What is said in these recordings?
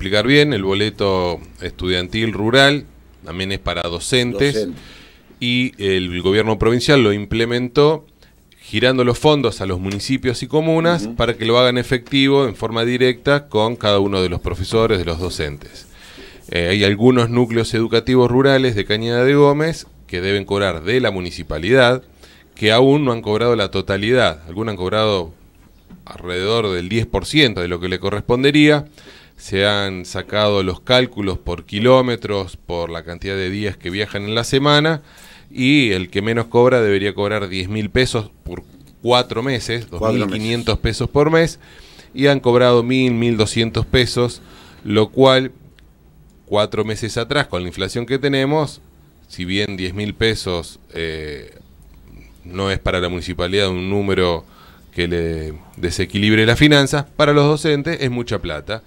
explicar bien, el boleto estudiantil rural también es para docentes. Y el gobierno provincial lo implementó girando los fondos a los municipios y comunas para que lo hagan efectivo en forma directa con cada uno de los profesores, de los docentes. Eh, hay algunos núcleos educativos rurales de Cañada de Gómez que deben cobrar de la municipalidad, que aún no han cobrado la totalidad. Algunos han cobrado alrededor del 10% de lo que le correspondería se han sacado los cálculos por kilómetros, por la cantidad de días que viajan en la semana, y el que menos cobra debería cobrar 10 mil pesos por cuatro meses, 2.500 pesos por mes, y han cobrado 1.000, 1.200 pesos, lo cual cuatro meses atrás, con la inflación que tenemos, si bien 10 mil pesos eh, no es para la municipalidad un número que le desequilibre las finanzas, para los docentes es mucha plata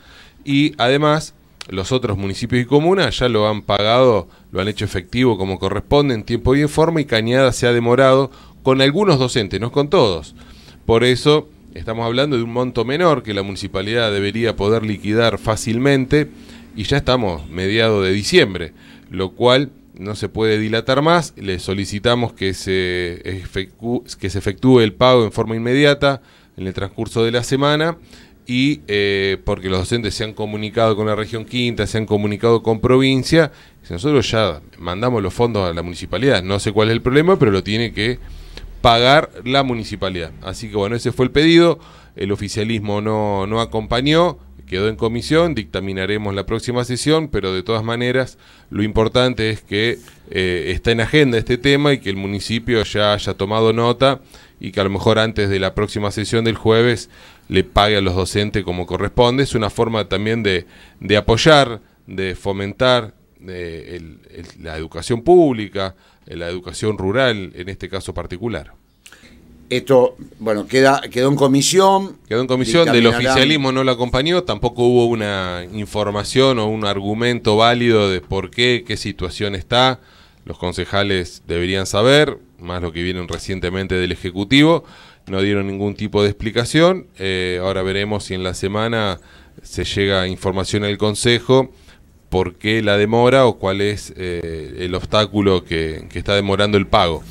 y además los otros municipios y comunas ya lo han pagado, lo han hecho efectivo como corresponde en tiempo y en forma y Cañada se ha demorado con algunos docentes, no con todos. Por eso estamos hablando de un monto menor que la municipalidad debería poder liquidar fácilmente y ya estamos mediado de diciembre, lo cual no se puede dilatar más, le solicitamos que se, que se efectúe el pago en forma inmediata en el transcurso de la semana y eh, porque los docentes se han comunicado con la región quinta, se han comunicado con provincia, nosotros ya mandamos los fondos a la municipalidad, no sé cuál es el problema, pero lo tiene que pagar la municipalidad. Así que bueno, ese fue el pedido, el oficialismo no, no acompañó, quedó en comisión, dictaminaremos la próxima sesión, pero de todas maneras lo importante es que eh, está en agenda este tema y que el municipio ya haya tomado nota y que a lo mejor antes de la próxima sesión del jueves le pague a los docentes como corresponde. Es una forma también de, apoyar, de fomentar eh, la educación pública, eh, la educación rural en este caso particular. Esto, bueno, queda, quedó en comisión. Quedó en comisión, del oficialismo no lo acompañó, tampoco hubo una información o un argumento válido de por qué, qué situación está los concejales deberían saber, más lo que vienen recientemente del Ejecutivo, no dieron ningún tipo de explicación. Eh, ahora veremos si en la semana se llega información al Consejo por qué la demora o cuál es eh, el obstáculo que, está demorando el pago.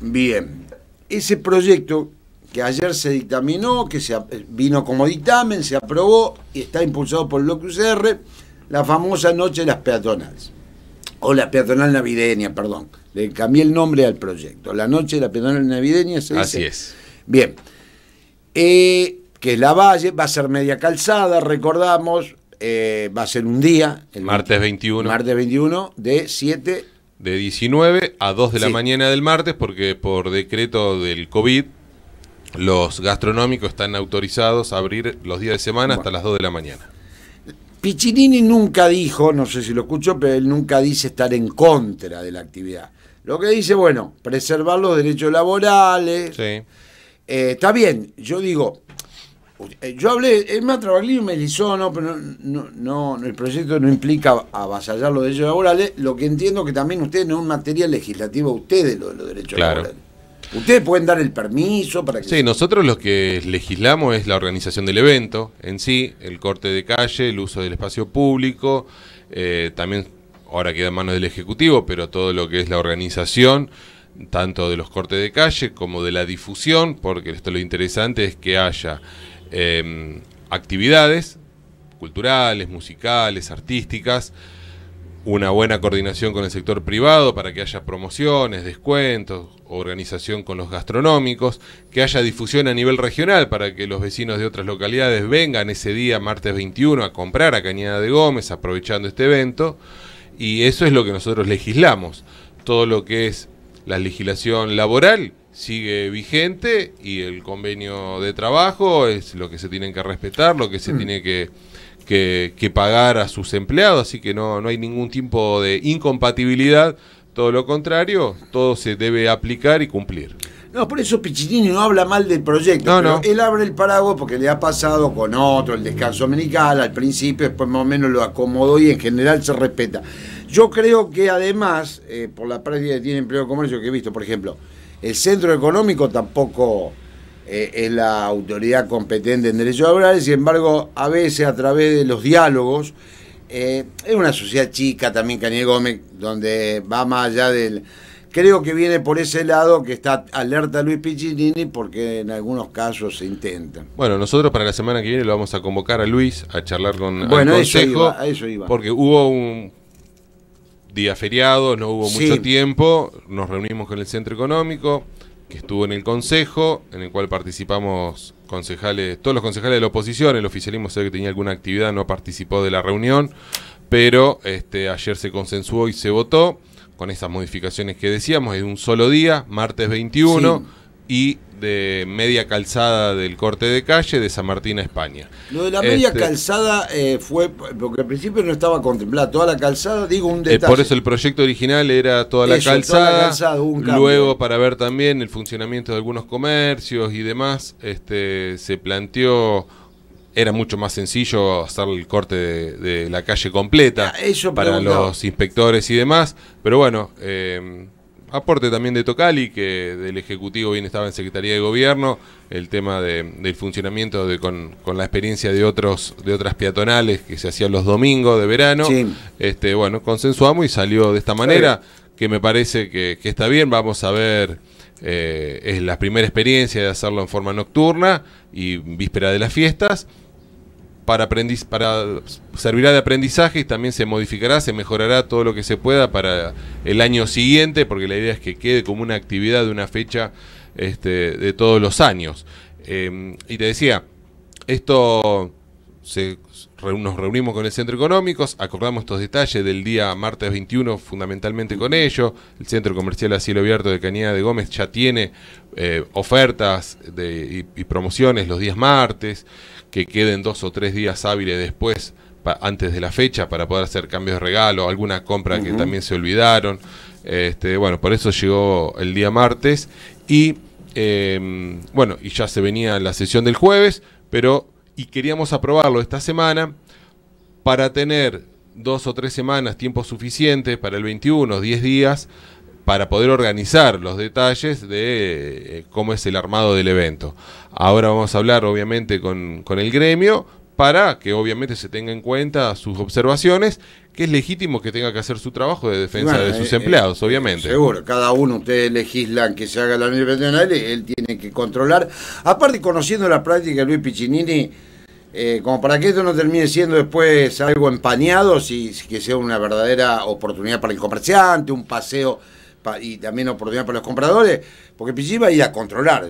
Bien, ese proyecto que ayer se dictaminó, que se vino como dictamen, se aprobó y está impulsado por el la famosa Noche de las Peatonales o la peatonal navideña, perdón. Le cambié el nombre al proyecto. La noche de la peatonal navideña se dice. Así es. Bien. Eh, que es la Valle, va a ser media calzada, recordamos, eh, va a ser un día. El martes 21. Martes 21 de 7. De 19 a 2 de la mañana del martes, porque por decreto del COVID, los gastronómicos están autorizados a abrir los días de semana hasta las 2 de la mañana. Piccinini nunca dijo, no sé si lo escuchó, pero él nunca dice estar en contra de la actividad. Lo que dice, bueno, preservar los derechos laborales. Eh, está bien, yo digo, eh, yo hablé, es más, Travaglini me hizo no, pero no, no, el proyecto no implica avasallar los derechos laborales, lo que entiendo que también ustedes no es un material legislativo, ustedes lo de los derechos laborales. Ustedes pueden dar el permiso para que... Sí, nosotros lo que legislamos es la organización del evento en sí, el corte de calle, el uso del espacio público, eh, también ahora queda en manos del Ejecutivo, pero todo lo que es la organización, tanto de los cortes de calle como de la difusión, porque esto lo interesante es que haya em, actividades culturales, musicales, artísticas, una buena coordinación con el sector privado para que haya promociones, descuentos, organización con los gastronómicos, que haya difusión a nivel regional para que los vecinos de otras localidades vengan ese día, martes 21, a comprar a Cañada de Gómez, aprovechando este evento. Y eso es lo que nosotros legislamos. Todo lo que es la legislación laboral sigue vigente y el convenio de trabajo es lo que se tienen que respetar, lo que se mm. tiene que, pagar a sus empleados, así que no, no hay ningún tipo de incompatibilidad, todo lo contrario, todo se debe aplicar y cumplir. No, por eso Pichitini no habla mal del proyecto. pero Él abre el paraguas porque le ha pasado con otro, el descanso dominical, al principio, después más o menos lo acomodó y en general se respeta. Yo creo que además, eh, por la práctica que tiene Empleo de Comercio, que he visto, por ejemplo, el Centro Económico tampoco eh, es la autoridad competente en derechos laborales, sin embargo, a veces a través de los diálogos, eh, es una sociedad chica también, Caniel Gómez, donde va más allá del... Creo que viene por ese lado que está alerta Luis Piccinini porque en algunos casos se intenta. Bueno, nosotros para la semana que viene lo vamos a convocar a Luis a charlar con bueno, el Consejo. Eso eso iba. Porque hubo un día feriado, no hubo mucho tiempo, nos reunimos con el Centro Económico, que estuvo en el Consejo, en el cual participamos concejales, todos los concejales de la oposición, el oficialismo sé que tenía alguna actividad, no participó de la reunión, pero este, ayer se consensuó y se votó con esas modificaciones que decíamos, es un solo día, martes 21, y de media calzada del corte de calle de San Martín a España. Lo de la media este, calzada eh, fue, porque al principio no estaba contemplada toda la calzada, digo un eh, detalle. por eso el proyecto original era toda la calzada, luego para ver también el funcionamiento de algunos comercios y demás, este, se planteó era mucho más sencillo hacer el corte de, la calle completa ah, para los inspectores y demás. Pero bueno, eh, aporte también de Tocali, que del Ejecutivo bien estaba en Secretaría de Gobierno, el tema del funcionamiento con, la experiencia de otros de otras peatonales que se hacían los domingos de verano. Este, bueno, consensuamos y salió de esta manera, que me parece que, está bien, vamos a ver. Eh, es la primera experiencia de hacerlo en forma nocturna y víspera de las fiestas para, aprendiz, para servirá de aprendizaje y también se modificará, se mejorará todo lo que se pueda para el año siguiente, porque la idea es que quede como una actividad de una fecha este, de todos los años. Eh, y te decía, esto se, nos reunimos con el Centro Económico, acordamos estos detalles del día martes 21 fundamentalmente con ellos. El Centro Comercial a Cielo Abierto de Cañada de Gómez ya tiene eh, ofertas y, promociones los días martes, que queden dos o tres días hábiles después, antes de la fecha, para poder hacer cambios de regalo, alguna compra que también se olvidaron. Este, bueno, por eso llegó el día martes y... Em, bueno, y ya se venía la sesión del jueves, pero y queríamos aprobarlo esta semana para tener dos o tres semanas, tiempo suficiente para el 21, 10 días, para poder organizar los detalles de eh, cómo es el armado del evento. Ahora vamos a hablar obviamente con, con el gremio, para que obviamente se tenga en cuenta sus observaciones, que es legítimo que tenga que hacer su trabajo de defensa de eh, sus eh, empleados, obviamente. Seguro, cada uno ustedes legislan que se haga la ley nacional él tiene que controlar. Aparte, conociendo la práctica de Luis Piccinini, eh, como para que esto no termine siendo después algo empañado, si, que sea una verdadera oportunidad para el comerciante, un paseo y también oportunidad para los compradores, porque Piccinini va a ir a controlar.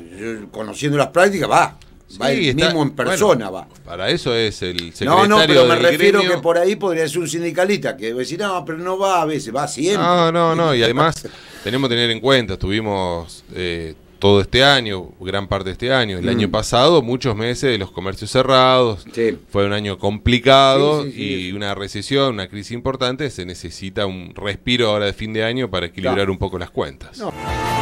conociendo las prácticas, va, Sí, mismo en persona va. Para eso es el secretario No, no, pero me refiero que por ahí podría ser un sindicalista que decir, no, pero no va a veces, va siempre. No, no, no, y además tenemos que tener en cuenta, estuvimos eh, todo este año, gran parte de este año, el año mm. pasado muchos meses de los comercios cerrados, fue un año complicado y una recesión, una crisis importante, se necesita un respiro ahora de fin de año para equilibrar un poco las cuentas. No.